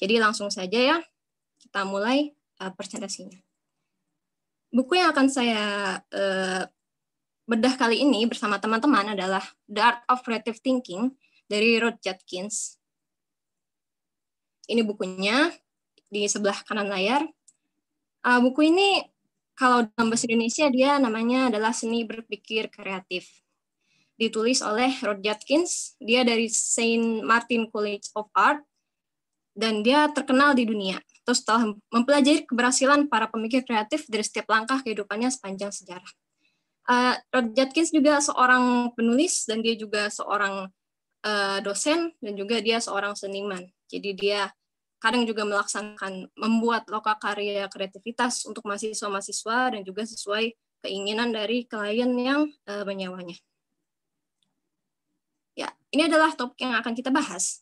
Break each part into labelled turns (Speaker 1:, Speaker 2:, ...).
Speaker 1: Jadi langsung saja ya, kita mulai uh, presentasinya. Buku yang akan saya uh, bedah kali ini bersama teman-teman adalah The Art of Creative Thinking dari Ruth Judkins. Ini bukunya di sebelah kanan layar. Uh, buku ini kalau dalam bahasa Indonesia dia namanya adalah Seni Berpikir Kreatif. Ditulis oleh Rod Jatkins. dia dari Saint Martin College of Art dan dia terkenal di dunia. Terus setelah mempelajari keberhasilan para pemikir kreatif dari setiap langkah kehidupannya sepanjang sejarah. Uh, Rod Judkins juga seorang penulis dan dia juga seorang uh, dosen dan juga dia seorang seniman. Jadi dia kadang juga melaksanakan membuat loka karya kreativitas untuk mahasiswa-mahasiswa dan juga sesuai keinginan dari klien yang uh, menyewanya. Ya, ini adalah topik yang akan kita bahas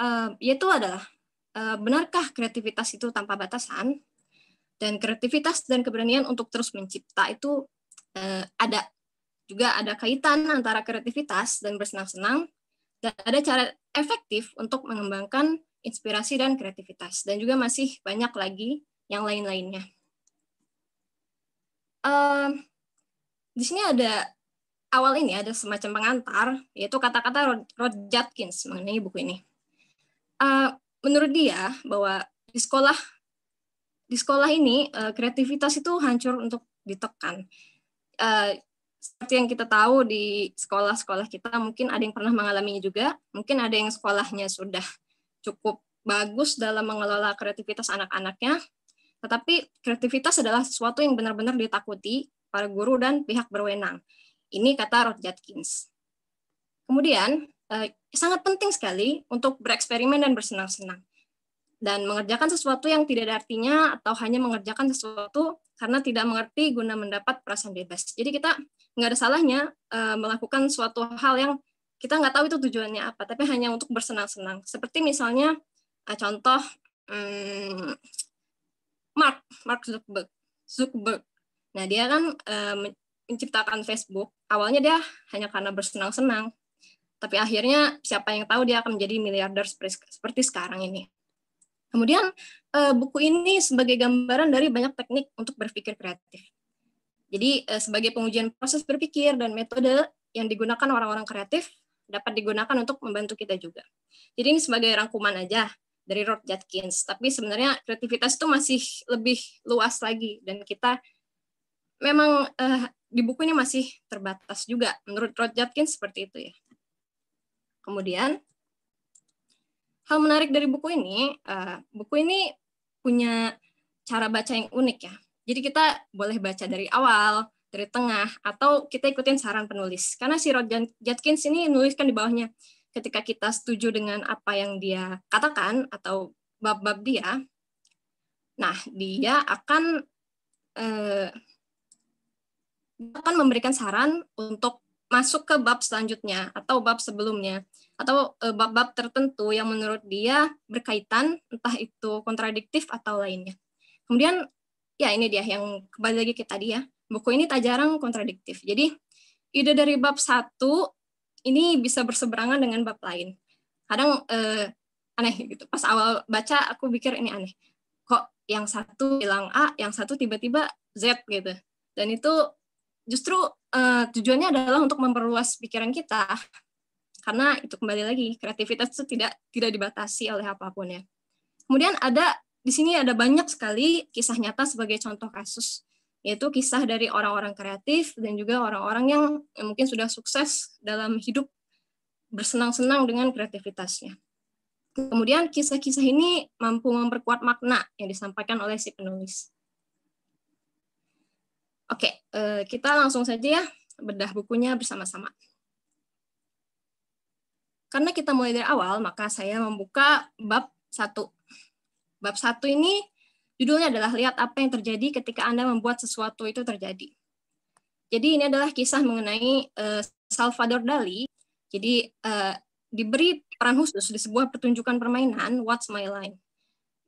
Speaker 1: uh, eh, yaitu adalah uh, benarkah kreativitas itu tanpa batasan dan kreativitas dan keberanian untuk terus mencipta itu uh, ada juga ada kaitan antara kreativitas dan bersenang-senang dan ada cara efektif untuk mengembangkan inspirasi dan kreativitas dan juga masih banyak lagi yang lain-lainnya. Uh, di sini ada awal ini ada semacam pengantar yaitu kata-kata Rod, Rod Judkins mengenai buku ini uh, menurut dia bahwa di sekolah di sekolah ini uh, kreativitas itu hancur untuk ditekan. Uh, seperti yang kita tahu di sekolah-sekolah kita mungkin ada yang pernah mengalaminya juga, mungkin ada yang sekolahnya sudah cukup bagus dalam mengelola kreativitas anak-anaknya, tetapi kreativitas adalah sesuatu yang benar-benar ditakuti para guru dan pihak berwenang. Ini kata Rod Jatkins. Kemudian, sangat penting sekali untuk bereksperimen dan bersenang-senang dan mengerjakan sesuatu yang tidak ada artinya atau hanya mengerjakan sesuatu karena tidak mengerti guna mendapat perasaan bebas. Jadi kita nggak ada salahnya uh, melakukan suatu hal yang kita nggak tahu itu tujuannya apa, tapi hanya untuk bersenang-senang. Seperti misalnya uh, contoh um, Mark Mark Zuckerberg. Zuckerberg. Nah dia kan uh, menciptakan Facebook. Awalnya dia hanya karena bersenang-senang, tapi akhirnya siapa yang tahu dia akan menjadi miliarder seperti seperti sekarang ini. Kemudian eh, buku ini sebagai gambaran dari banyak teknik untuk berpikir kreatif. Jadi eh, sebagai pengujian proses berpikir dan metode yang digunakan orang-orang kreatif dapat digunakan untuk membantu kita juga. Jadi ini sebagai rangkuman aja dari Rod Jatkins. Tapi sebenarnya kreativitas itu masih lebih luas lagi dan kita memang uh, di buku ini masih terbatas juga. Menurut Rod Jatkins seperti itu ya. Kemudian hal menarik dari buku ini, uh, buku ini punya cara baca yang unik ya. Jadi kita boleh baca dari awal, dari tengah, atau kita ikutin saran penulis. Karena si Rod Jatkins ini nuliskan di bawahnya, ketika kita setuju dengan apa yang dia katakan atau bab-bab dia, nah dia akan eh, akan memberikan saran untuk masuk ke bab selanjutnya atau bab sebelumnya atau e, bab-bab tertentu yang menurut dia berkaitan entah itu kontradiktif atau lainnya. Kemudian ya ini dia yang kembali lagi ke tadi ya. Buku ini tak jarang kontradiktif. Jadi ide dari bab satu ini bisa berseberangan dengan bab lain. Kadang eh, aneh gitu. Pas awal baca aku pikir ini aneh. Kok yang satu bilang A, yang satu tiba-tiba Z gitu. Dan itu justru uh, tujuannya adalah untuk memperluas pikiran kita karena itu kembali lagi kreativitas itu tidak tidak dibatasi oleh apapun ya. Kemudian ada di sini ada banyak sekali kisah nyata sebagai contoh kasus yaitu kisah dari orang-orang kreatif dan juga orang-orang yang, yang mungkin sudah sukses dalam hidup bersenang-senang dengan kreativitasnya. Kemudian kisah-kisah ini mampu memperkuat makna yang disampaikan oleh si penulis. Oke, okay, eh, kita langsung saja ya bedah bukunya bersama-sama. Karena kita mulai dari awal, maka saya membuka bab satu. Bab satu ini judulnya adalah lihat apa yang terjadi ketika Anda membuat sesuatu itu terjadi. Jadi ini adalah kisah mengenai uh, Salvador Dali. Jadi uh, diberi peran khusus di sebuah pertunjukan permainan What's My Line.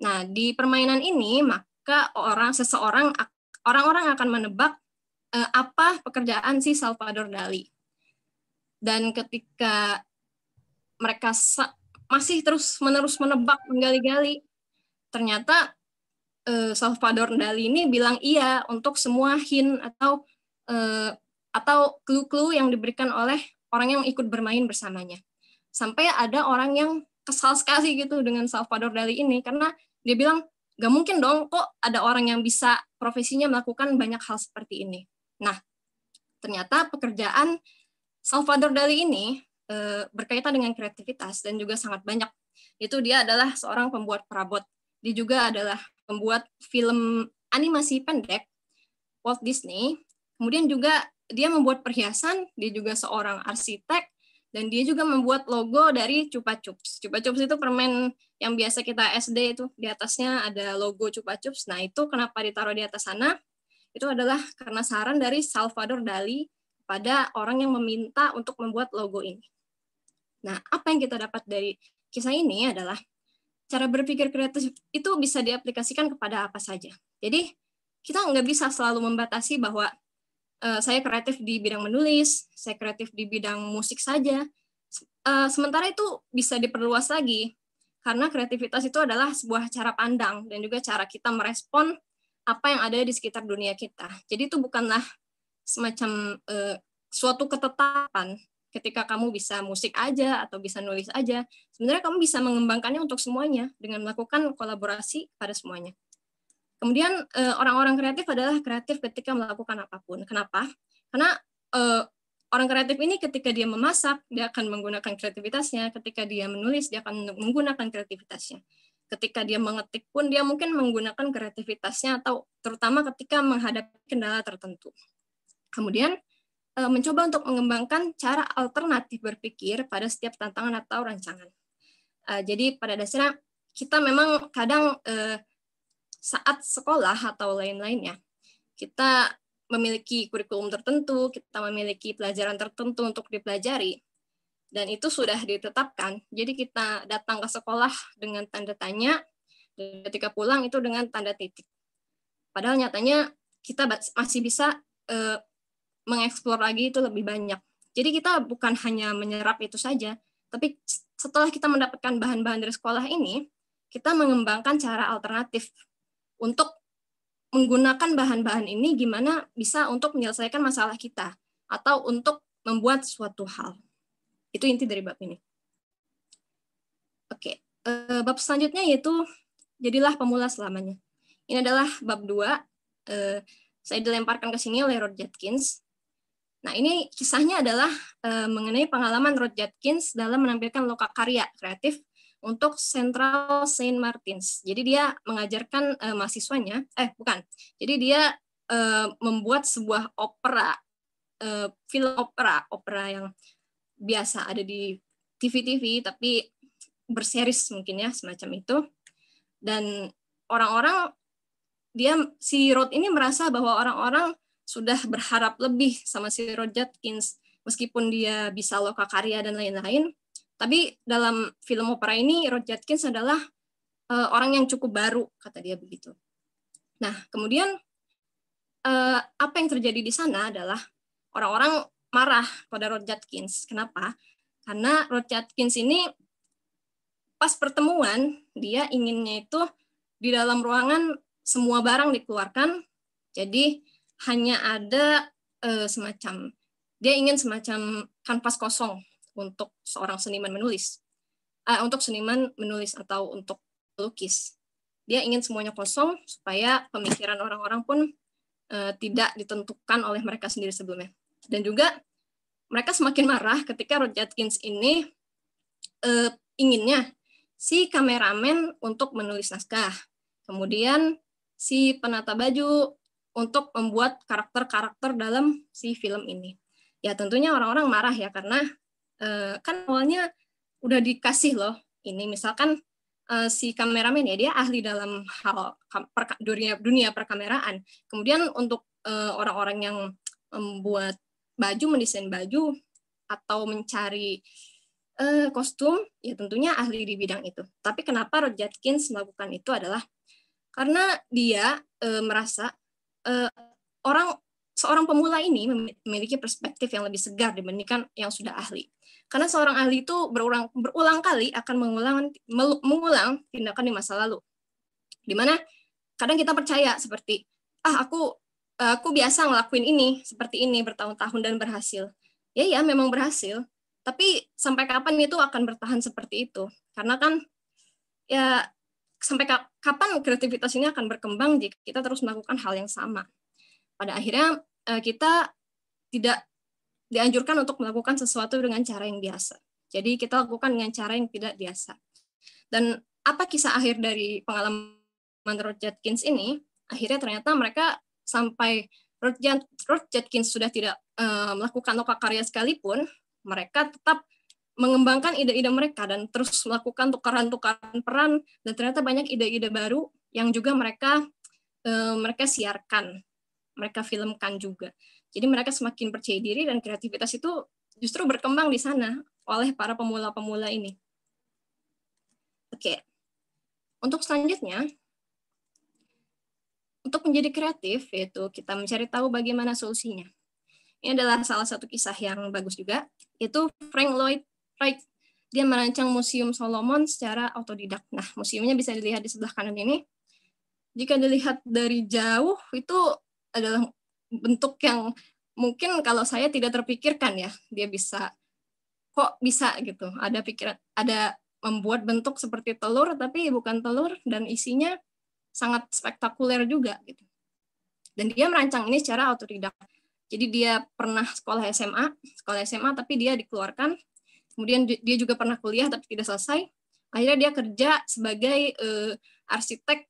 Speaker 1: Nah, di permainan ini maka orang seseorang akan orang-orang akan menebak uh, apa pekerjaan si Salvador Dali. Dan ketika mereka masih terus menerus menebak menggali-gali, ternyata uh, Salvador Dali ini bilang iya untuk semua hin atau uh, atau clue-clue yang diberikan oleh orang yang ikut bermain bersamanya. Sampai ada orang yang kesal sekali gitu dengan Salvador Dali ini karena dia bilang Gak mungkin dong kok ada orang yang bisa profesinya melakukan banyak hal seperti ini. Nah, ternyata pekerjaan Salvador Dali ini e, berkaitan dengan kreativitas dan juga sangat banyak. Itu dia adalah seorang pembuat perabot. Dia juga adalah pembuat film animasi pendek Walt Disney. Kemudian juga dia membuat perhiasan, dia juga seorang arsitek, dan dia juga membuat logo dari Cupa Cups. Cupa Cups itu permen yang biasa kita SD itu di atasnya ada logo Cupa Cups. Nah, itu kenapa ditaruh di atas sana? Itu adalah karena saran dari Salvador Dali pada orang yang meminta untuk membuat logo ini. Nah, apa yang kita dapat dari kisah ini adalah cara berpikir kreatif itu bisa diaplikasikan kepada apa saja. Jadi, kita nggak bisa selalu membatasi bahwa Eh, saya kreatif di bidang menulis, saya kreatif di bidang musik saja. Eh, sementara itu bisa diperluas lagi karena kreativitas itu adalah sebuah cara pandang dan juga cara kita merespon apa yang ada di sekitar dunia kita. Jadi itu bukanlah semacam uh, suatu ketetapan ketika kamu bisa musik aja atau bisa nulis aja. Sebenarnya kamu bisa mengembangkannya untuk semuanya dengan melakukan kolaborasi pada semuanya. Kemudian eh, orang-orang kreatif adalah kreatif ketika melakukan apapun. Kenapa? Karena eh, orang kreatif ini ketika dia memasak, dia akan menggunakan kreativitasnya. Ketika dia menulis, dia akan menggunakan kreativitasnya. Ketika dia mengetik pun, dia mungkin menggunakan kreativitasnya atau terutama ketika menghadapi kendala tertentu. Kemudian, eh, mencoba untuk mengembangkan cara alternatif berpikir pada setiap tantangan atau rancangan. Jadi, pada dasarnya kita memang kadang saat sekolah atau lain-lainnya. Kita memiliki kurikulum tertentu, kita memiliki pelajaran tertentu untuk dipelajari, dan itu sudah ditetapkan. Jadi kita datang ke sekolah dengan tanda tanya, dan ketika pulang itu dengan tanda titik. Padahal nyatanya kita masih bisa eh, mengeksplor lagi itu lebih banyak. Jadi kita bukan hanya menyerap itu saja, tapi setelah kita mendapatkan bahan-bahan dari sekolah ini, kita mengembangkan cara alternatif untuk menggunakan bahan-bahan ini gimana bisa untuk menyelesaikan masalah kita atau untuk membuat suatu hal. Itu inti dari bab ini. Oke, eh, bab selanjutnya yaitu jadilah pemula selamanya. Ini adalah bab 2. Eh, saya dilemparkan ke sini oleh Rod Jatkins Nah, ini kisahnya adalah eh, mengenai pengalaman Rod Jatkins dalam menampilkan loka karya kreatif untuk Central Saint Martins. Jadi dia mengajarkan uh, mahasiswanya, eh bukan, jadi dia uh, membuat sebuah opera, uh, film opera, opera yang biasa ada di TV-TV tapi berseris mungkin ya semacam itu. Dan orang-orang dia si Rod ini merasa bahwa orang-orang sudah berharap lebih sama si Rod Jatkins meskipun dia bisa loka karya dan lain-lain tapi dalam film opera ini Rod Jatkins adalah uh, orang yang cukup baru kata dia begitu. Nah, kemudian uh, apa yang terjadi di sana adalah orang-orang marah pada Rod Jatkins. Kenapa? Karena Rod Jatkins ini pas pertemuan dia inginnya itu di dalam ruangan semua barang dikeluarkan. Jadi hanya ada uh, semacam dia ingin semacam kanvas kosong untuk seorang seniman menulis, uh, untuk seniman menulis atau untuk pelukis. Dia ingin semuanya kosong supaya pemikiran orang-orang pun uh, tidak ditentukan oleh mereka sendiri sebelumnya. Dan juga mereka semakin marah ketika Rodjatkins Atkins ini uh, inginnya si kameramen untuk menulis naskah, kemudian si penata baju untuk membuat karakter-karakter dalam si film ini. Ya tentunya orang-orang marah ya karena uh, kan awalnya udah dikasih loh ini misalkan uh, si kameramen ya dia ahli dalam hal per, dunia dunia perkameraan kemudian untuk orang eh, orang-orang yang membuat baju mendesain baju atau mencari uh, kostum ya tentunya ahli di bidang itu tapi kenapa Rod Jatkins melakukan itu adalah karena dia uh, merasa uh, orang seorang pemula ini memiliki perspektif yang lebih segar dibandingkan yang sudah ahli. Karena seorang ahli itu berulang, berulang kali akan mengulang, mengulang tindakan di masa lalu. Dimana kadang kita percaya seperti, ah aku eh, aku biasa ngelakuin ini, seperti ini bertahun-tahun dan berhasil. Ya ya memang berhasil, tapi sampai kapan itu akan bertahan seperti itu? Karena kan ya sampai kapan kreativitas ini akan berkembang jika kita terus melakukan hal yang sama. Pada akhirnya eh, kita tidak dianjurkan untuk melakukan sesuatu dengan cara yang biasa. Jadi kita lakukan dengan cara yang tidak biasa. Dan apa kisah akhir dari pengalaman Ruth Jetkins ini? Akhirnya ternyata mereka sampai Ruth, Jetkins sudah tidak uh, melakukan loka karya sekalipun, mereka tetap mengembangkan ide-ide mereka dan terus melakukan tukaran-tukaran peran dan ternyata banyak ide-ide baru yang juga mereka uh, mereka siarkan, mereka filmkan juga. Jadi mereka semakin percaya diri dan kreativitas itu justru berkembang di sana oleh para pemula-pemula ini. Oke. Untuk selanjutnya, untuk menjadi kreatif yaitu kita mencari tahu bagaimana solusinya. Ini adalah salah satu kisah yang bagus juga, yaitu Frank Lloyd Wright. Dia merancang Museum Solomon secara autodidak. Nah, museumnya bisa dilihat di sebelah kanan ini. Jika dilihat dari jauh, itu adalah bentuk yang mungkin kalau saya tidak terpikirkan ya dia bisa kok bisa gitu ada pikiran ada membuat bentuk seperti telur tapi bukan telur dan isinya sangat spektakuler juga gitu dan dia merancang ini secara autodidak jadi dia pernah sekolah SMA sekolah SMA tapi dia dikeluarkan kemudian dia juga pernah kuliah tapi tidak selesai akhirnya dia kerja sebagai uh, arsitek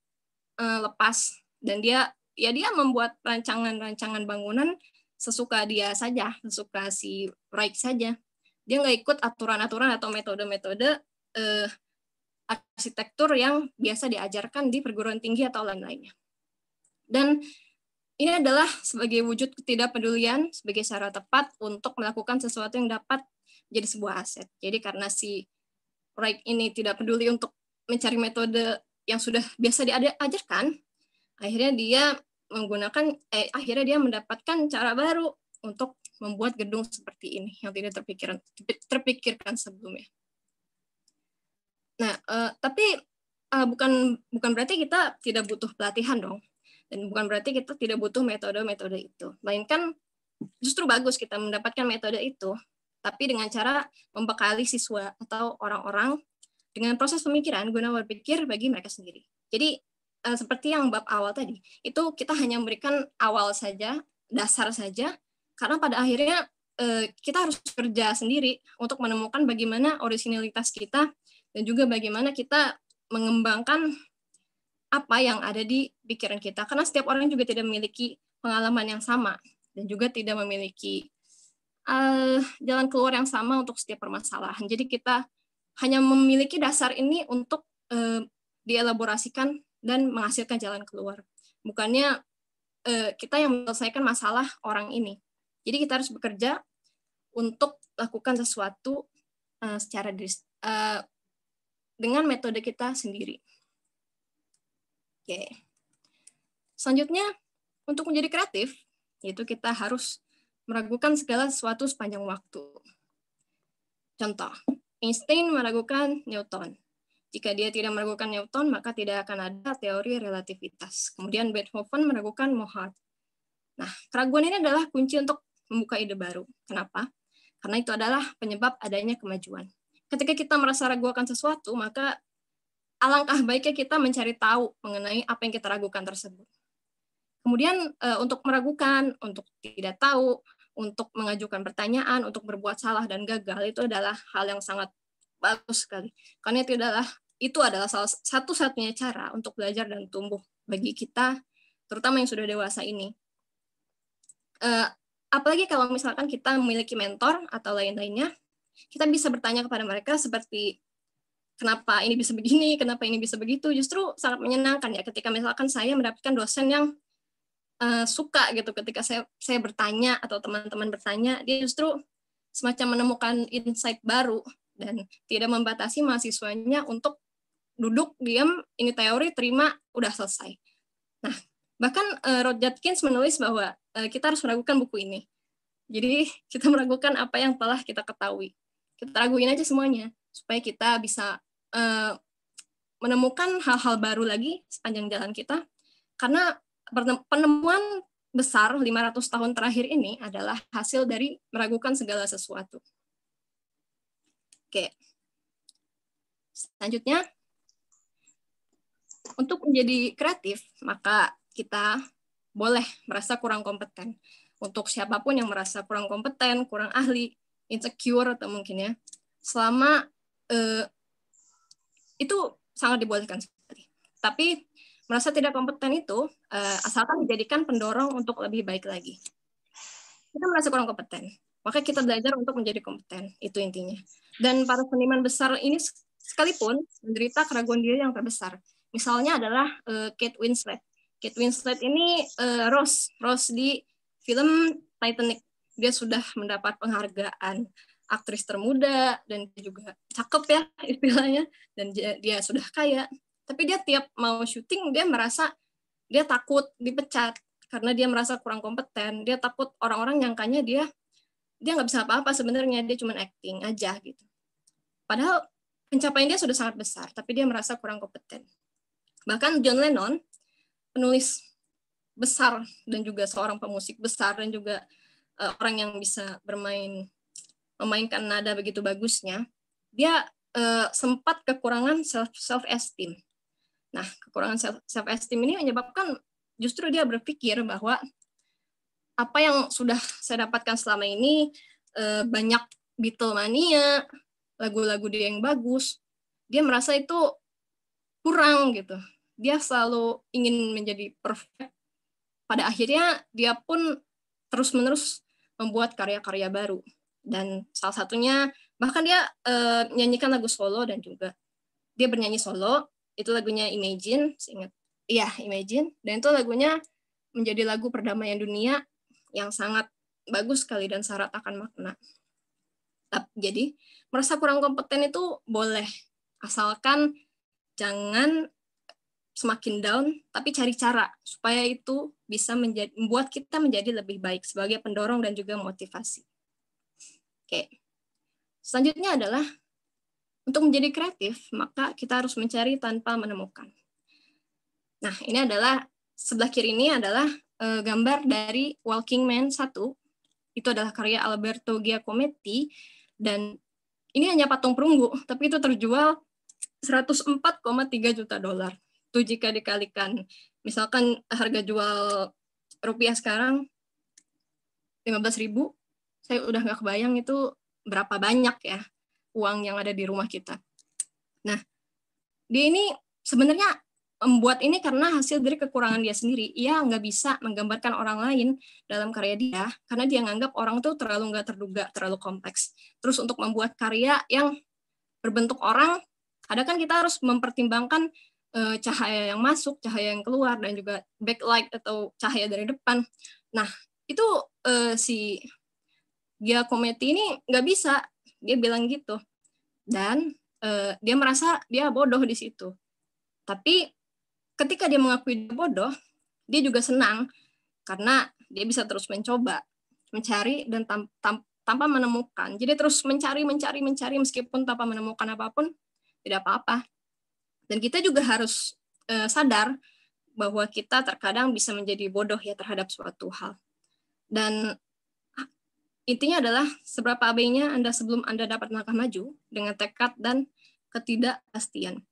Speaker 1: uh, lepas dan dia ya dia membuat rancangan-rancangan bangunan sesuka dia saja, sesuka si Reich saja. Dia nggak ikut aturan-aturan atau metode-metode eh, arsitektur yang biasa diajarkan di perguruan tinggi atau lain-lainnya. Dan ini adalah sebagai wujud ketidakpedulian sebagai cara tepat untuk melakukan sesuatu yang dapat jadi sebuah aset. Jadi karena si Reich ini tidak peduli untuk mencari metode yang sudah biasa diajarkan, akhirnya dia menggunakan eh, akhirnya dia mendapatkan cara baru untuk membuat gedung seperti ini yang tidak terpikirkan terpikirkan sebelumnya. Nah, eh, tapi eh, bukan bukan berarti kita tidak butuh pelatihan dong, dan bukan berarti kita tidak butuh metode-metode itu, melainkan justru bagus kita mendapatkan metode itu, tapi dengan cara membekali siswa atau orang-orang dengan proses pemikiran guna berpikir bagi mereka sendiri. Jadi Eh, seperti yang bab awal tadi, itu kita hanya memberikan awal saja, dasar saja, karena pada akhirnya eh, kita harus kerja sendiri untuk menemukan bagaimana originalitas kita dan juga bagaimana kita mengembangkan apa yang ada di pikiran kita. Karena setiap orang juga tidak memiliki pengalaman yang sama dan juga tidak memiliki uh, jalan keluar yang sama untuk setiap permasalahan. Jadi kita hanya memiliki dasar ini untuk uh, dielaborasikan dan menghasilkan jalan keluar. Bukannya eh, kita yang menyelesaikan masalah orang ini. Jadi kita harus bekerja untuk lakukan sesuatu eh, secara diri, eh, dengan metode kita sendiri. Oke. Selanjutnya untuk menjadi kreatif yaitu kita harus meragukan segala sesuatu sepanjang waktu. Contoh, Einstein meragukan Newton, jika dia tidak meragukan Newton, maka tidak akan ada teori relativitas. Kemudian Beethoven meragukan Mohart. Nah, keraguan ini adalah kunci untuk membuka ide baru. Kenapa? Karena itu adalah penyebab adanya kemajuan. Ketika kita merasa ragu akan sesuatu, maka alangkah baiknya kita mencari tahu mengenai apa yang kita ragukan tersebut. Kemudian eh, untuk meragukan, untuk tidak tahu, untuk mengajukan pertanyaan, untuk berbuat salah dan gagal itu adalah hal yang sangat bagus sekali. Karena itu adalah itu adalah salah satu-satunya cara untuk belajar dan tumbuh bagi kita, terutama yang sudah dewasa ini. Uh, apalagi kalau misalkan kita memiliki mentor atau lain-lainnya, kita bisa bertanya kepada mereka seperti kenapa ini bisa begini, kenapa ini bisa begitu. Justru sangat menyenangkan ya ketika misalkan saya mendapatkan dosen yang uh, suka gitu ketika saya saya bertanya atau teman-teman bertanya, dia justru semacam menemukan insight baru dan tidak membatasi mahasiswanya untuk duduk diam ini teori terima udah selesai. Nah, bahkan uh, Rod Jatkins menulis bahwa uh, kita harus meragukan buku ini. Jadi kita meragukan apa yang telah kita ketahui. Kita raguin aja semuanya supaya kita bisa uh, menemukan hal-hal baru lagi sepanjang jalan kita. Karena penemuan besar 500 tahun terakhir ini adalah hasil dari meragukan segala sesuatu. Oke. Selanjutnya, untuk menjadi kreatif, maka kita boleh merasa kurang kompeten. Untuk siapapun yang merasa kurang kompeten, kurang ahli, insecure atau mungkin ya, selama eh, itu sangat dibolehkan Tapi merasa tidak kompeten itu eh, asalkan dijadikan pendorong untuk lebih baik lagi. Kita merasa kurang kompeten. Maka kita belajar untuk menjadi kompeten, itu intinya. Dan para seniman besar ini sekalipun menderita keraguan diri yang terbesar. Misalnya adalah uh, Kate Winslet. Kate Winslet ini uh, Rose, Rose di film Titanic. Dia sudah mendapat penghargaan aktris termuda dan juga cakep ya istilahnya dan dia, dia sudah kaya. Tapi dia tiap mau syuting dia merasa dia takut dipecat karena dia merasa kurang kompeten. Dia takut orang-orang nyangkanya dia dia nggak bisa apa-apa sebenarnya dia cuma acting aja gitu padahal pencapaian dia sudah sangat besar tapi dia merasa kurang kompeten bahkan John Lennon penulis besar dan juga seorang pemusik besar dan juga uh, orang yang bisa bermain memainkan nada begitu bagusnya dia uh, sempat kekurangan self self esteem nah kekurangan self self esteem ini menyebabkan justru dia berpikir bahwa apa yang sudah saya dapatkan selama ini uh, banyak Beatlemania, lagu-lagu dia yang bagus, dia merasa itu kurang gitu. Dia selalu ingin menjadi perfect.
Speaker 2: Pada akhirnya
Speaker 1: dia pun terus-menerus membuat karya-karya baru. Dan salah satunya bahkan dia uh, nyanyikan lagu solo dan juga dia bernyanyi solo, itu lagunya Imagine, ingat. Iya, Imagine dan itu lagunya menjadi lagu perdamaian dunia yang sangat bagus sekali dan syarat akan makna. Jadi merasa kurang kompeten itu boleh asalkan jangan semakin down tapi cari cara supaya itu bisa menjadi membuat kita menjadi lebih baik sebagai pendorong dan juga motivasi. Oke. Selanjutnya adalah untuk menjadi kreatif, maka kita harus mencari tanpa menemukan. Nah, ini adalah sebelah kiri ini adalah uh, gambar dari Walking Man 1. Itu adalah karya Alberto Giacometti dan ini hanya patung perunggu, tapi itu terjual 104,3 juta dolar. Itu jika dikalikan misalkan harga jual rupiah sekarang 15.000, saya udah nggak kebayang itu berapa banyak ya uang yang ada di rumah kita. Nah, dia ini sebenarnya membuat ini karena hasil dari kekurangan dia sendiri. Ia nggak bisa menggambarkan orang lain dalam karya dia karena dia nganggap orang itu terlalu nggak terduga, terlalu kompleks. Terus untuk membuat karya yang berbentuk orang, ada kan kita harus mempertimbangkan eh, cahaya yang masuk, cahaya yang keluar, dan juga backlight atau cahaya dari depan. Nah, itu uh, si dia komedi ini nggak bisa, dia bilang gitu. Dan uh, dia merasa dia bodoh di situ. Tapi ketika dia mengakui dia bodoh, dia juga senang karena dia bisa terus mencoba, mencari dan tam, tam, tanpa menemukan. Jadi terus mencari, mencari, mencari meskipun tanpa menemukan apapun, tidak apa-apa. Dan kita juga harus uh, sadar bahwa kita terkadang bisa menjadi bodoh ya terhadap suatu hal. Dan intinya adalah seberapa abainya Anda sebelum Anda dapat melangkah maju dengan tekad dan ketidakpastian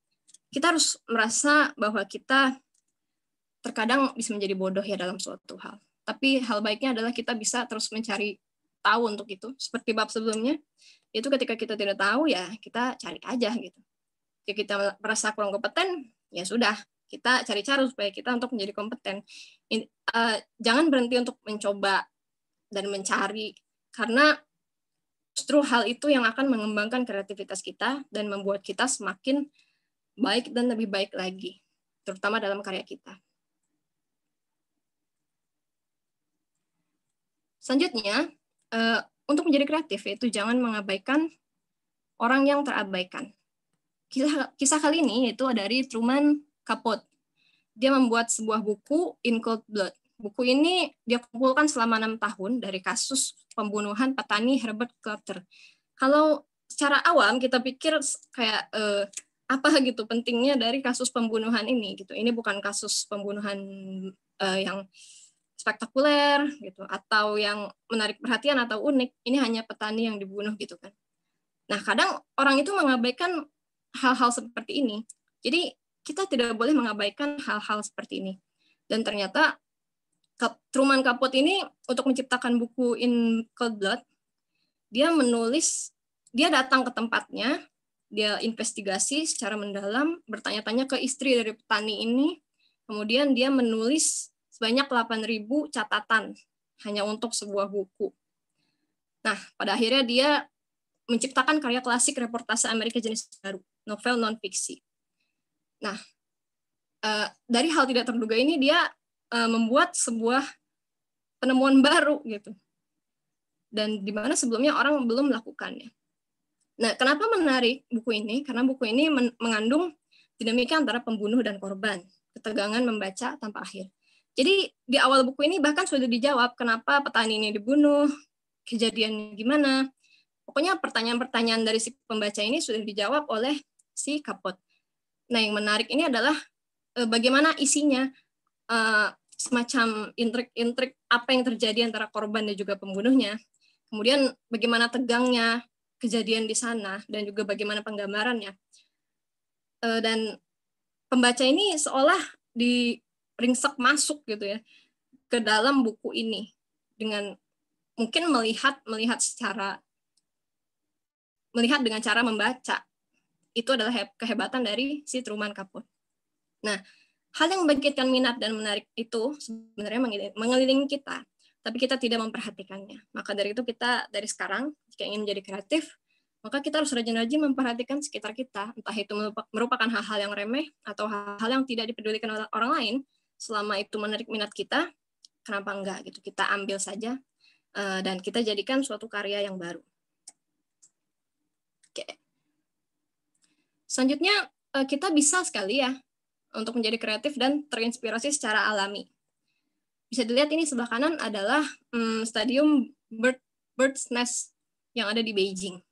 Speaker 1: kita harus merasa bahwa kita terkadang bisa menjadi bodoh ya dalam suatu hal. Tapi hal baiknya adalah kita bisa terus mencari tahu untuk itu. Seperti bab sebelumnya, itu ketika kita tidak tahu ya kita cari aja gitu. Jika kita merasa kurang kompeten, ya sudah kita cari cara supaya kita untuk menjadi kompeten. Eh, jangan berhenti untuk mencoba dan mencari karena justru hal itu yang akan mengembangkan kreativitas kita dan membuat kita semakin baik dan lebih baik lagi, terutama dalam karya kita. Selanjutnya, eh, untuk menjadi kreatif yaitu jangan mengabaikan orang yang terabaikan. Kisah kisah kali ini yaitu dari Truman Capote. Dia membuat sebuah buku In Cold Blood. Buku ini dia kumpulkan selama enam tahun dari kasus pembunuhan petani Herbert Clutter. Kalau secara awam kita pikir kayak eh, apa gitu pentingnya dari kasus pembunuhan ini gitu. Ini bukan kasus pembunuhan uh, yang spektakuler gitu atau yang menarik perhatian atau unik. Ini hanya petani yang dibunuh gitu kan. Nah, kadang orang itu mengabaikan hal-hal seperti ini. Jadi kita tidak boleh mengabaikan hal-hal seperti ini. Dan ternyata Truman Capote ini untuk menciptakan buku In Cold Blood, dia menulis, dia datang ke tempatnya, dia investigasi secara mendalam, bertanya-tanya ke istri dari petani ini, kemudian dia menulis sebanyak 8.000 catatan hanya untuk sebuah buku. Nah, pada akhirnya dia menciptakan karya klasik reportase Amerika jenis baru, novel non-fiksi. Nah, eh, dari hal tidak terduga ini dia eh, membuat sebuah penemuan baru gitu. Dan di mana sebelumnya orang belum melakukannya Nah, kenapa menarik buku ini? Karena buku ini mengandung dinamika antara pembunuh dan korban, ketegangan membaca tanpa akhir. Jadi di awal buku ini bahkan sudah dijawab kenapa petani ini dibunuh, kejadian gimana. Pokoknya pertanyaan-pertanyaan dari si pembaca ini sudah dijawab oleh si kapot. Nah, yang menarik ini adalah e, bagaimana isinya e, semacam intrik-intrik apa yang terjadi antara korban dan juga pembunuhnya. Kemudian bagaimana tegangnya kejadian di sana dan juga bagaimana penggambarannya. E, dan pembaca ini seolah di ringsek masuk gitu ya ke dalam buku ini dengan mungkin melihat melihat secara melihat dengan cara membaca itu adalah kehebatan dari si Truman Capote. Nah, hal yang membangkitkan minat dan menarik itu sebenarnya mengelilingi kita tapi kita tidak memperhatikannya. Maka dari itu kita dari sekarang jika ingin menjadi kreatif, maka kita harus rajin-rajin memperhatikan sekitar kita, entah itu merupakan hal-hal yang remeh atau hal-hal yang tidak dipedulikan oleh orang lain, selama itu menarik minat kita, kenapa enggak gitu? Kita ambil saja eh, dan kita jadikan suatu karya yang baru. Oke. Selanjutnya eh, kita bisa sekali ya untuk menjadi kreatif dan terinspirasi secara alami bisa dilihat ini sebelah kanan adalah um, stadium bird bird's nest yang ada di Beijing.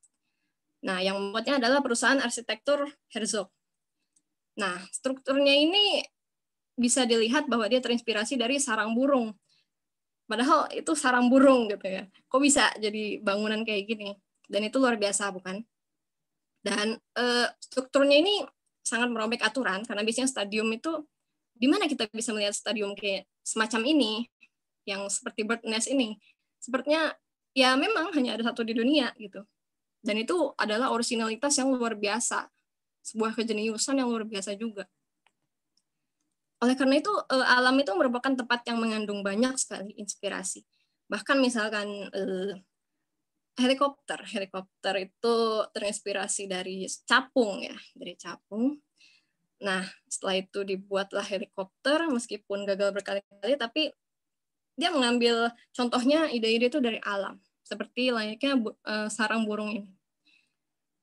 Speaker 1: Nah, yang membuatnya adalah perusahaan arsitektur Herzog. Nah, strukturnya ini bisa dilihat bahwa dia terinspirasi dari sarang burung. Padahal itu sarang burung gitu ya. Kok bisa jadi bangunan kayak gini? Dan itu luar biasa, bukan? Dan e, strukturnya ini sangat merobek aturan karena biasanya stadium itu di mana kita bisa melihat stadium kayak semacam ini yang seperti bird nest ini sepertinya ya memang hanya ada satu di dunia gitu dan itu adalah orisinalitas yang luar biasa sebuah kejeniusan yang luar biasa juga oleh karena itu eh, alam itu merupakan tempat yang mengandung banyak sekali inspirasi bahkan misalkan eh, helikopter helikopter itu terinspirasi dari capung ya dari capung Nah, setelah itu dibuatlah helikopter meskipun gagal berkali-kali tapi dia mengambil contohnya ide-ide itu dari alam, seperti layaknya uh, sarang burung ini.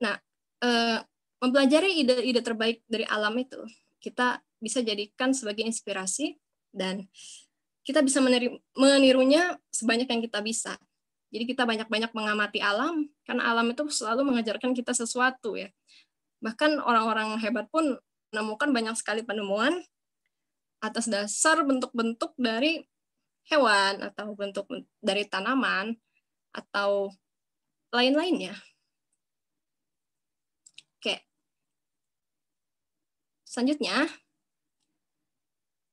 Speaker 1: Nah, uh, mempelajari ide-ide terbaik dari alam itu kita bisa jadikan sebagai inspirasi dan kita bisa meniru, menirunya sebanyak yang kita bisa. Jadi kita banyak-banyak mengamati alam karena alam itu selalu mengajarkan kita sesuatu ya. Bahkan orang-orang hebat pun menemukan banyak sekali penemuan atas dasar bentuk-bentuk dari hewan atau bentuk dari tanaman atau lain-lainnya. Oke. Selanjutnya,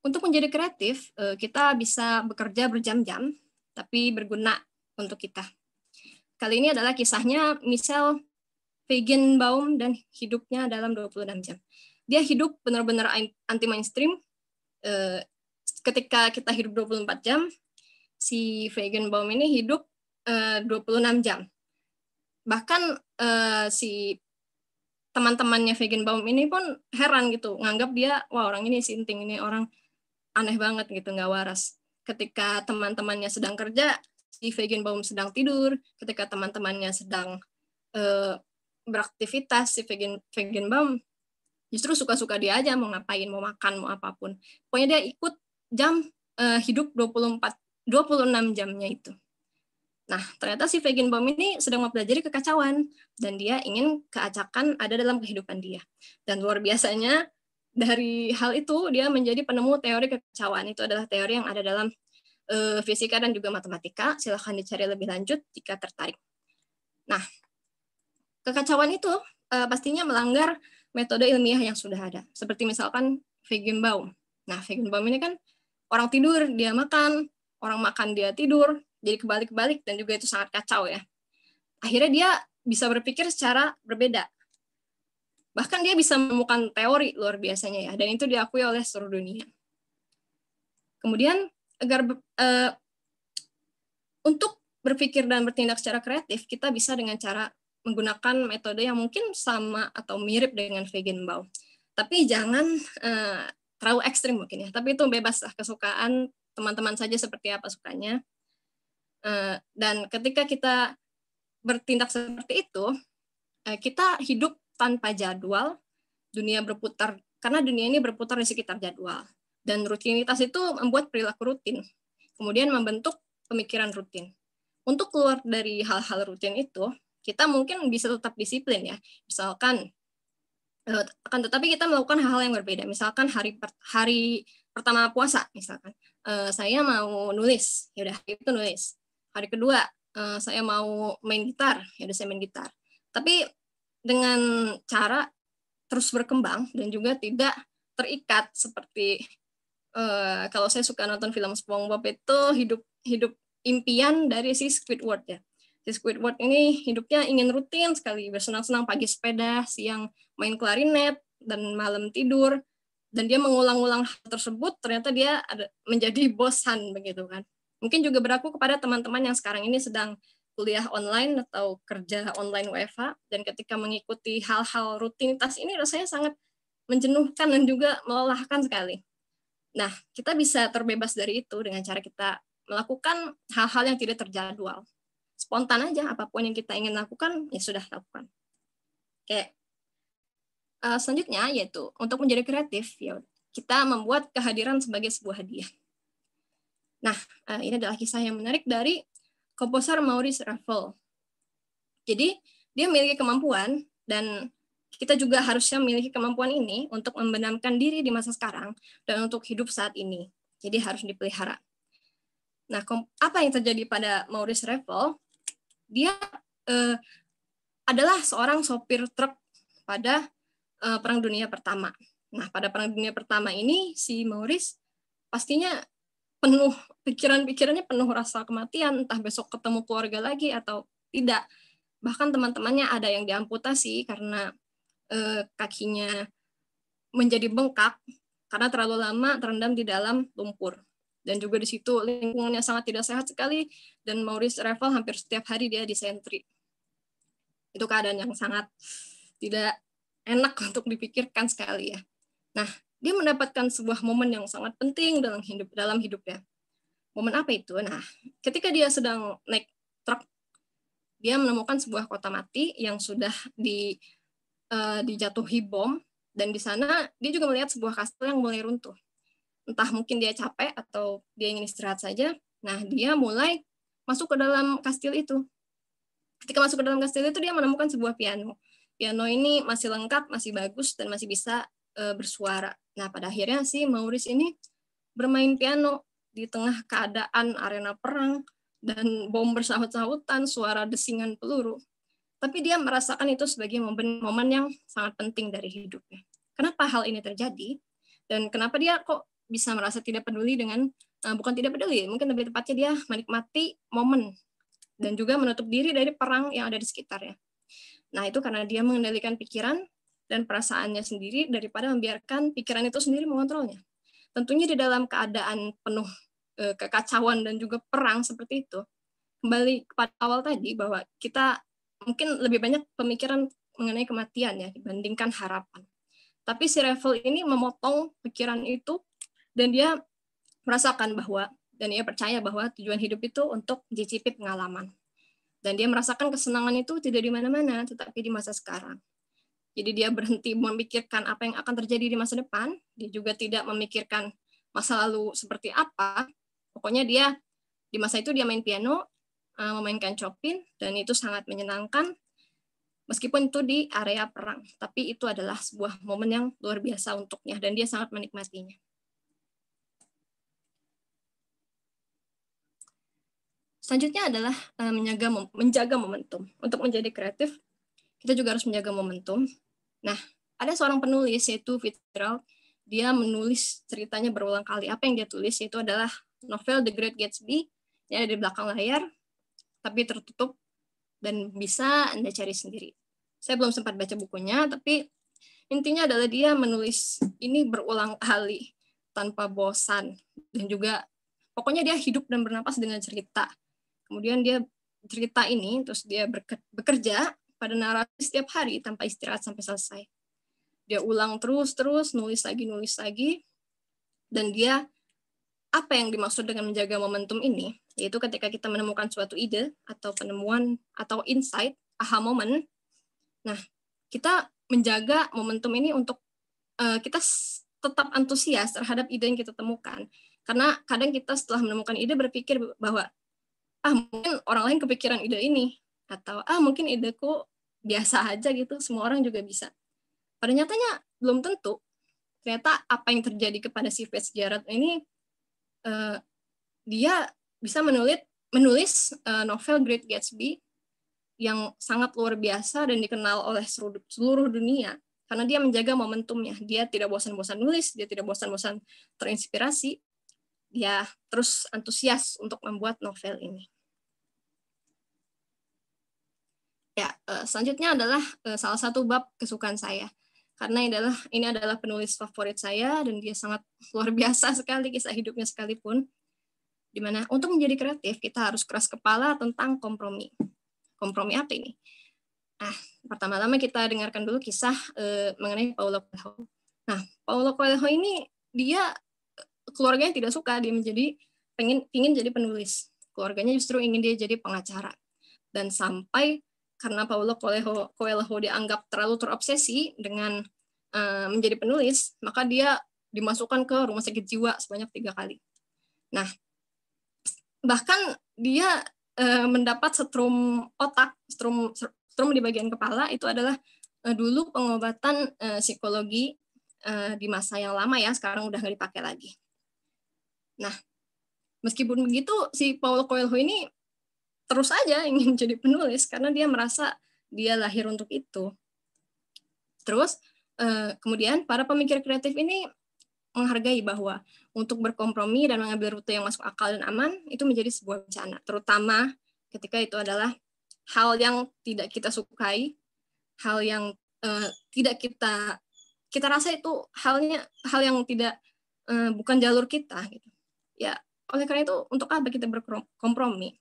Speaker 1: untuk menjadi kreatif, eh, kita bisa bekerja berjam-jam, tapi berguna untuk kita. Kali ini adalah kisahnya Michelle Feigenbaum dan hidupnya dalam 26 jam dia hidup benar-benar anti mainstream eh, ketika kita hidup 24 jam si vegan Feigenbaum ini hidup 26 eh, jam bahkan eh, si teman-temannya vegan Feigenbaum ini pun heran gitu nganggap dia wah orang ini sinting ini orang aneh banget gitu nggak waras ketika teman-temannya sedang kerja si vegan Feigenbaum sedang tidur ketika teman-temannya sedang uh, beraktivitas si vegan Feigenbaum justru suka-suka dia aja mau ngapain mau makan mau apapun pokoknya dia ikut jam uh, hidup 24 26 jamnya itu nah ternyata si vegan bomb ini sedang mempelajari kekacauan dan dia ingin keacakan ada dalam kehidupan dia dan luar biasanya dari hal itu dia menjadi penemu teori kekacauan itu adalah teori yang ada dalam uh, fisika dan juga matematika silahkan dicari lebih lanjut jika tertarik nah kekacauan itu uh, pastinya melanggar metode ilmiah yang sudah ada. Seperti misalkan vegan bau Nah, vegan bau ini kan orang tidur, dia makan, orang makan, dia tidur, jadi kebalik kebalik dan juga itu sangat kacau ya. Akhirnya dia bisa berpikir secara berbeda. Bahkan dia bisa menemukan teori luar biasanya ya, dan itu diakui oleh seluruh dunia. Kemudian, agar uh, untuk berpikir dan bertindak secara kreatif, kita bisa dengan cara menggunakan metode yang mungkin sama atau mirip dengan vegan bau. Tapi jangan uh, terlalu ekstrim mungkin ya. Tapi itu bebas lah kesukaan teman-teman saja seperti apa sukanya. Uh, dan ketika kita bertindak seperti itu, uh, kita hidup tanpa jadwal, dunia berputar karena dunia ini berputar di sekitar jadwal. Dan rutinitas itu membuat perilaku rutin, kemudian membentuk pemikiran rutin. Untuk keluar dari hal-hal rutin itu, kita mungkin bisa tetap disiplin ya. Misalkan eh, akan tetapi kita melakukan hal-hal yang berbeda. Misalkan hari per, hari pertama puasa misalkan uh, saya mau nulis, ya udah itu nulis. Hari kedua uh, saya mau main gitar, ya udah saya main gitar. Tapi dengan cara terus berkembang dan juga tidak terikat seperti uh, kalau saya suka nonton film SpongeBob itu hidup hidup impian dari si Squidward ya si Squidward ini hidupnya ingin rutin sekali, bersenang-senang pagi sepeda, siang main klarinet, dan malam tidur. Dan dia mengulang-ulang hal tersebut, ternyata dia ada, menjadi bosan begitu kan. Mungkin juga berlaku kepada teman-teman yang sekarang ini sedang kuliah online atau kerja online WFH dan ketika mengikuti hal-hal rutinitas ini rasanya sangat menjenuhkan dan juga melelahkan sekali. Nah, kita bisa terbebas dari itu dengan cara kita melakukan hal-hal yang tidak terjadwal spontan aja apapun yang kita ingin lakukan ya sudah lakukan Oke uh, selanjutnya yaitu untuk menjadi kreatif ya kita membuat kehadiran sebagai sebuah hadiah nah uh, ini adalah kisah yang menarik dari komposer Maurice Ravel jadi dia memiliki kemampuan dan kita juga harusnya memiliki kemampuan ini untuk membenamkan diri di masa sekarang dan untuk hidup saat ini. Jadi harus dipelihara. Nah, apa yang terjadi pada Maurice Ravel? dia eh, adalah seorang sopir truk pada eh, Perang Dunia Pertama. Nah, pada Perang Dunia Pertama ini si Maurice pastinya penuh pikiran-pikirannya penuh rasa kematian, entah besok ketemu keluarga lagi atau tidak. Bahkan teman-temannya ada yang diamputasi karena eh, kakinya menjadi bengkak karena terlalu lama terendam di dalam lumpur dan juga di situ lingkungannya sangat tidak sehat sekali dan Maurice Revel hampir setiap hari dia disentri. Itu keadaan yang sangat tidak enak untuk dipikirkan sekali ya. Nah, dia mendapatkan sebuah momen yang sangat penting dalam hidup dalam hidupnya. Momen apa itu? Nah, ketika dia sedang naik truk, dia menemukan sebuah kota mati yang sudah di uh, dijatuhi bom dan di sana dia juga melihat sebuah kastil yang mulai runtuh entah mungkin dia capek atau dia ingin istirahat saja. Nah, dia mulai masuk ke dalam kastil itu. Ketika masuk ke dalam kastil itu, dia menemukan sebuah piano. Piano ini masih lengkap, masih bagus, dan masih bisa e, bersuara. Nah, pada akhirnya si Mauris ini bermain piano di tengah keadaan arena perang, dan bom bersahut-sahutan, suara desingan peluru. Tapi dia merasakan itu sebagai momen, momen yang sangat penting dari hidupnya. Kenapa hal ini terjadi? Dan kenapa dia kok bisa merasa tidak peduli dengan uh, bukan tidak peduli, mungkin lebih tepatnya dia menikmati momen dan juga menutup diri dari perang yang ada di sekitarnya. Nah, itu karena dia mengendalikan pikiran dan perasaannya sendiri daripada membiarkan pikiran itu sendiri mengontrolnya. Tentunya di dalam keadaan penuh e, kekacauan dan juga perang seperti itu. Kembali kepada awal tadi bahwa kita mungkin lebih banyak pemikiran mengenai kematian ya dibandingkan harapan. Tapi si Revel ini memotong pikiran itu dan dia merasakan bahwa dan dia percaya bahwa tujuan hidup itu untuk mencicipi pengalaman. Dan dia merasakan kesenangan itu tidak di mana-mana, tetapi di masa sekarang. Jadi dia berhenti memikirkan apa yang akan terjadi di masa depan, dia juga tidak memikirkan masa lalu seperti apa. Pokoknya dia di masa itu dia main piano, eh, memainkan Chopin, dan itu sangat menyenangkan. Meskipun itu di area perang, tapi itu adalah sebuah momen yang luar biasa untuknya, dan dia sangat menikmatinya. Selanjutnya adalah eh, menjaga menjaga momentum. Untuk menjadi kreatif, kita juga harus menjaga momentum. Nah, ada seorang penulis yaitu Fitzgerald, dia menulis ceritanya berulang kali. Apa yang dia tulis yaitu adalah novel The Great Gatsby yang ada di belakang layar, tapi tertutup dan bisa Anda cari sendiri. Saya belum sempat baca bukunya, tapi intinya adalah dia menulis ini berulang kali tanpa bosan dan juga pokoknya dia hidup dan bernapas dengan cerita. Kemudian dia cerita ini, terus dia bekerja pada narasi setiap hari tanpa istirahat sampai selesai. Dia ulang terus-terus, nulis lagi, nulis lagi, dan dia apa yang dimaksud dengan menjaga momentum ini, yaitu ketika kita menemukan suatu ide atau penemuan atau insight, aha moment. Nah, kita menjaga momentum ini untuk uh, kita tetap antusias terhadap ide yang kita temukan. Karena kadang kita setelah menemukan ide berpikir bahwa ah mungkin orang lain kepikiran ide ini atau ah mungkin ideku biasa aja gitu semua orang juga bisa pada nyatanya belum tentu ternyata apa yang terjadi kepada si Fitz Gerald ini uh, dia bisa menulis menulis uh, novel Great Gatsby yang sangat luar biasa dan dikenal oleh seluruh dunia karena dia menjaga momentumnya dia tidak bosan-bosan nulis dia tidak bosan-bosan terinspirasi dia terus antusias untuk membuat novel ini Ya, eh, selanjutnya adalah eh, salah satu bab kesukaan saya. Karena ini adalah ini adalah penulis favorit saya dan dia sangat luar biasa sekali kisah hidupnya sekalipun. Dimana untuk menjadi kreatif kita harus keras kepala tentang kompromi. Kompromi apa ini? Nah, pertama-tama kita dengarkan dulu kisah uh, mengenai Paulo Coelho. Nah, Paulo Coelho ini dia keluarganya tidak suka dia menjadi pengen ingin jadi penulis. Keluarganya justru ingin dia jadi pengacara. Dan sampai karena Paulo Coelho, Coelho dianggap terlalu terobsesi dengan uh, menjadi penulis, maka dia dimasukkan ke rumah sakit jiwa sebanyak tiga kali. Nah, bahkan dia uh, mendapat setrum otak, setrum, setrum di bagian kepala itu adalah uh, dulu pengobatan uh, psikologi uh, di masa yang lama ya, sekarang udah nggak dipakai lagi. Nah, meskipun begitu, si Paulo Coelho ini terus aja ingin jadi penulis karena dia merasa dia lahir untuk itu. Terus eh, kemudian para pemikir kreatif ini menghargai bahwa untuk berkompromi dan mengambil rute yang masuk akal dan aman itu menjadi sebuah bencana, terutama ketika itu adalah hal yang tidak kita sukai, hal yang uh, tidak kita kita rasa itu halnya hal yang tidak uh, bukan jalur kita gitu. Ya, oleh karena itu untuk apa kita berkompromi?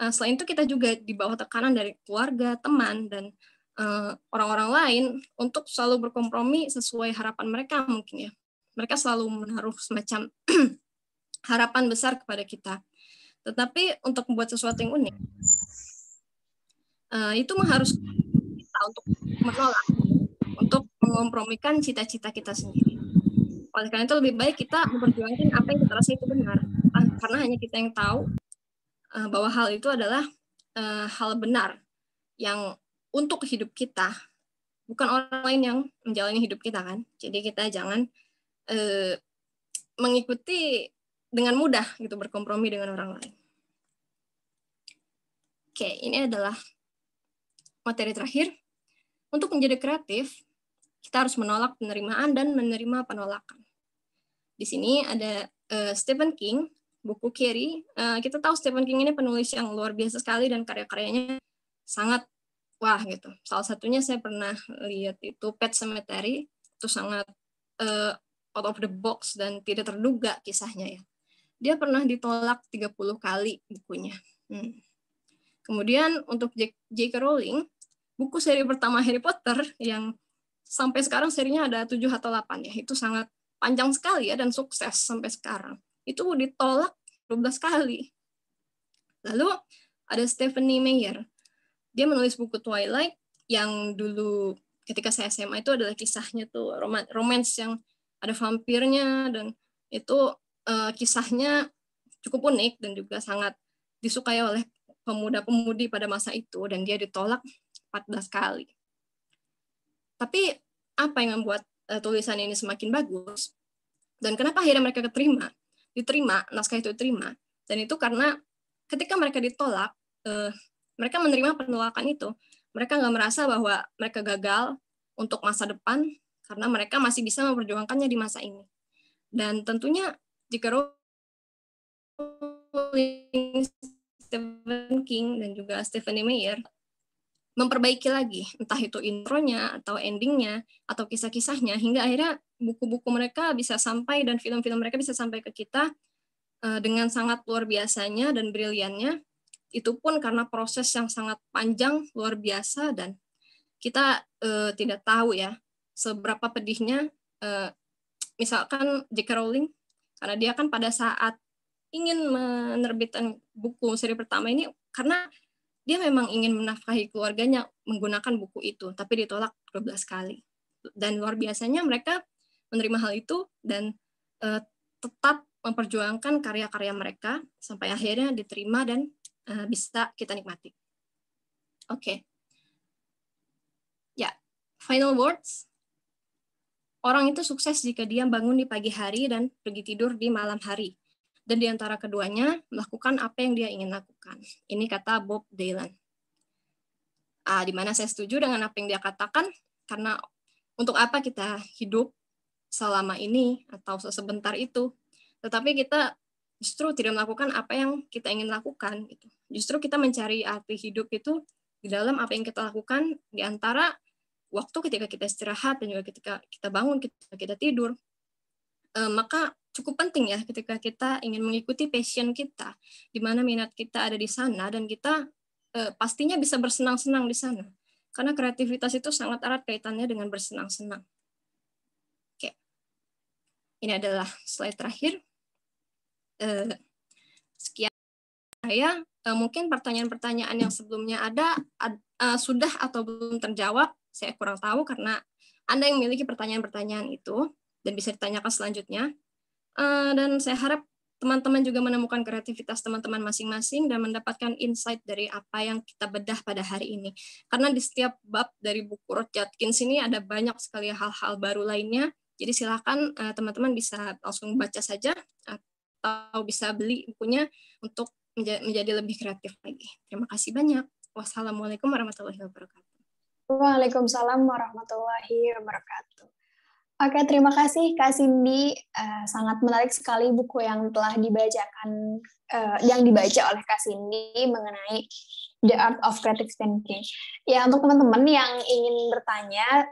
Speaker 1: Uh, selain itu kita juga di bawah tekanan dari keluarga, teman, dan uh, orang-orang lain untuk selalu berkompromi sesuai harapan mereka mungkin ya. Mereka selalu menaruh semacam harapan besar kepada kita. Tetapi untuk membuat sesuatu yang unik, uh, itu harus kita untuk menolak, untuk mengompromikan cita-cita kita sendiri. Oleh karena itu lebih baik kita memperjuangkan apa yang kita rasa itu benar, ah, karena hanya kita yang tahu uh, bahwa hal itu adalah uh, hal benar yang untuk hidup kita, bukan orang lain yang menjalani hidup kita kan. Jadi kita jangan uh, mengikuti dengan mudah gitu berkompromi dengan orang lain. Oke, ini adalah materi terakhir. Untuk menjadi kreatif, kita harus menolak penerimaan dan menerima penolakan. Di sini ada uh, Stephen King buku kiri, eh, kita tahu Stephen King ini penulis yang luar biasa sekali dan karya-karyanya sangat wah gitu. Salah satunya saya pernah lihat itu Pet Cemetery, itu sangat uh, out of the box dan tidak terduga kisahnya ya. Dia pernah ditolak 30 kali bukunya. Hmm. Kemudian untuk J.K. Rowling, buku seri pertama Harry Potter yang sampai sekarang serinya ada 7 atau 8 ya. Itu sangat panjang sekali ya dan sukses sampai sekarang itu ditolak 12 kali. Lalu ada Stephanie Meyer. Dia menulis buku Twilight yang dulu ketika saya SMA itu adalah kisahnya tuh roman romance yang ada vampirnya dan itu uh, kisahnya cukup unik dan juga sangat disukai oleh pemuda-pemudi pada masa itu dan dia ditolak 14 kali. Tapi apa yang membuat uh, tulisan ini semakin bagus dan kenapa akhirnya mereka keterima? diterima, naskah itu diterima. Dan itu karena ketika mereka ditolak, eh, mereka menerima penolakan itu. Mereka nggak merasa bahwa mereka gagal untuk masa depan karena mereka masih bisa memperjuangkannya di masa ini. Dan tentunya jika Rowling, Stephen King, dan juga stephanie Meyer memperbaiki lagi, entah itu intronya atau endingnya atau kisah-kisahnya hingga akhirnya buku-buku mereka bisa sampai dan film-film mereka bisa sampai ke kita eh, dengan sangat luar biasanya dan briliannya. Itu pun karena proses yang sangat panjang, luar biasa dan kita uh, tidak tahu ya seberapa pedihnya uh, misalkan J.K. Rowling karena dia kan pada saat ingin menerbitkan buku seri pertama ini karena dia memang ingin menafkahi keluarganya menggunakan buku itu tapi ditolak 12 kali dan luar biasanya mereka menerima hal itu dan uh, tetap memperjuangkan karya-karya mereka sampai akhirnya diterima dan uh, bisa kita nikmati. Oke. Okay. Ya, yeah. final words. Orang itu sukses jika dia bangun di pagi hari dan pergi tidur di malam hari. Dan di antara keduanya, melakukan apa yang dia ingin lakukan. Ini kata Bob Dylan. Ah, di mana saya setuju dengan apa yang dia katakan, karena untuk apa kita hidup selama ini atau sebentar itu. Tetapi kita justru tidak melakukan apa yang kita ingin lakukan. Gitu. Justru kita mencari arti hidup itu di dalam apa yang kita lakukan di antara waktu ketika kita istirahat dan juga ketika kita bangun, ketika kita tidur. E, maka cukup penting ya ketika kita ingin mengikuti passion kita, di mana minat kita ada di sana dan kita e, pastinya bisa bersenang-senang di sana. Karena kreativitas itu sangat erat kaitannya dengan bersenang-senang ini adalah slide terakhir. Eh, sekian saya. Eh, mungkin pertanyaan-pertanyaan yang sebelumnya ada eh, sudah atau belum terjawab, saya kurang tahu karena Anda yang memiliki pertanyaan-pertanyaan itu dan bisa ditanyakan selanjutnya. dan saya harap teman-teman juga menemukan kreativitas teman-teman masing-masing dan mendapatkan insight dari apa yang kita bedah pada hari ini. Karena di setiap bab dari buku Rod Jatkins ini ada banyak sekali hal-hal baru lainnya jadi silakan eh, teman-teman bisa langsung baca saja atau bisa beli bukunya untuk menjadi lebih kreatif lagi. Terima kasih banyak. Wassalamualaikum warahmatullahi wabarakatuh. Waalaikumsalam warahmatullahi wabarakatuh. Oke, terima kasih Kak Cindy. Uh, sangat menarik sekali buku yang telah dibacakan, uh, yang dibaca oleh Kak Cindy mengenai The Art of Creative Thinking. Ya, untuk teman-teman yang ingin bertanya